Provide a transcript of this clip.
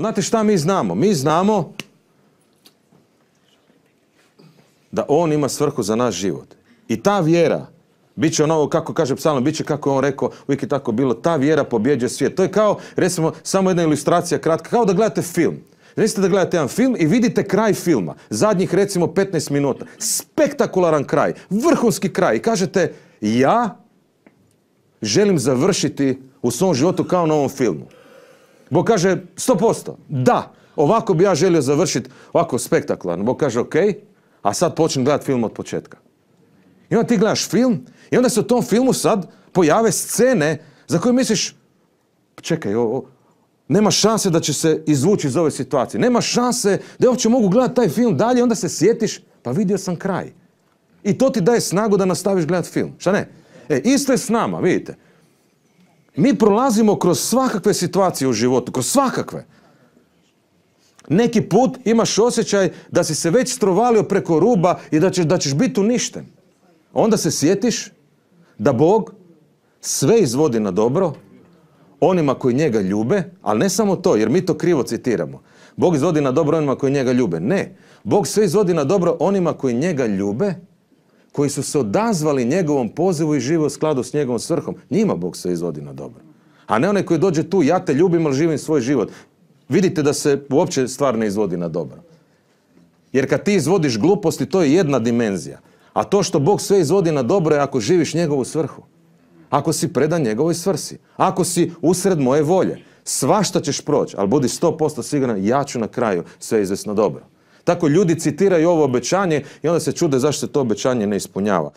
Znate šta mi znamo? Mi znamo da on ima svrhu za naš život. I ta vjera, bit će ono kako kaže psalm, bit će kako je on rekao, uvijek je tako bilo, ta vjera pobjeđuje svijet. To je kao, recimo, samo jedna ilustracija kratka, kao da gledate film. Recite da gledate jedan film i vidite kraj filma, zadnjih recimo 15 minuta, spektakularan kraj, vrhunski kraj i kažete ja želim završiti u svom životu kao na ovom filmu. Bog kaže sto posto, da, ovako bi ja želio završiti, ovako spektakularno. Bog kaže ok, a sad počnem gledati film od početka. I onda ti gledaš film i onda se u tom filmu sad pojave scene za koje misliš, čekaj, o, nema šanse da će se izvući iz ove situacije. Nema šanse da uopće mogu gledati taj film dalje, i onda se sjetiš, pa vidio sam kraj. I to ti daje snagu da nastaviš gledati film. Šta ne? E, isto je s nama, vidite. Mi prolazimo kroz svakakve situacije u životu, kroz svakakve. Neki put imaš osjećaj da si se već strovalio preko ruba i da ćeš, da ćeš biti uništen. Onda se sjetiš da Bog sve izvodi na dobro onima koji njega ljube, ali ne samo to, jer mi to krivo citiramo. Bog izvodi na dobro onima koji njega ljube. Ne, Bog sve izvodi na dobro onima koji njega ljube koji su se odazvali njegovom pozivu i žive u skladu s njegovom svrhom. Njima Bog se izvodi na dobro. A ne onaj koji dođe tu, ja te ljubim, ali živim svoj život. Vidite da se uopće stvar ne izvodi na dobro. Jer kad ti izvodiš gluposti, to je jedna dimenzija. A to što Bog sve izvodi na dobro je ako živiš njegovu svrhu. Ako si predan njegovoj svrsi. Ako si usred moje volje. Svašta ćeš proći, ali budi 100% siguran, ja ću na kraju sve na dobro. Tako ljudi citiraju ovo obećanje i onda se čude zašto se to obećanje ne ispunjava.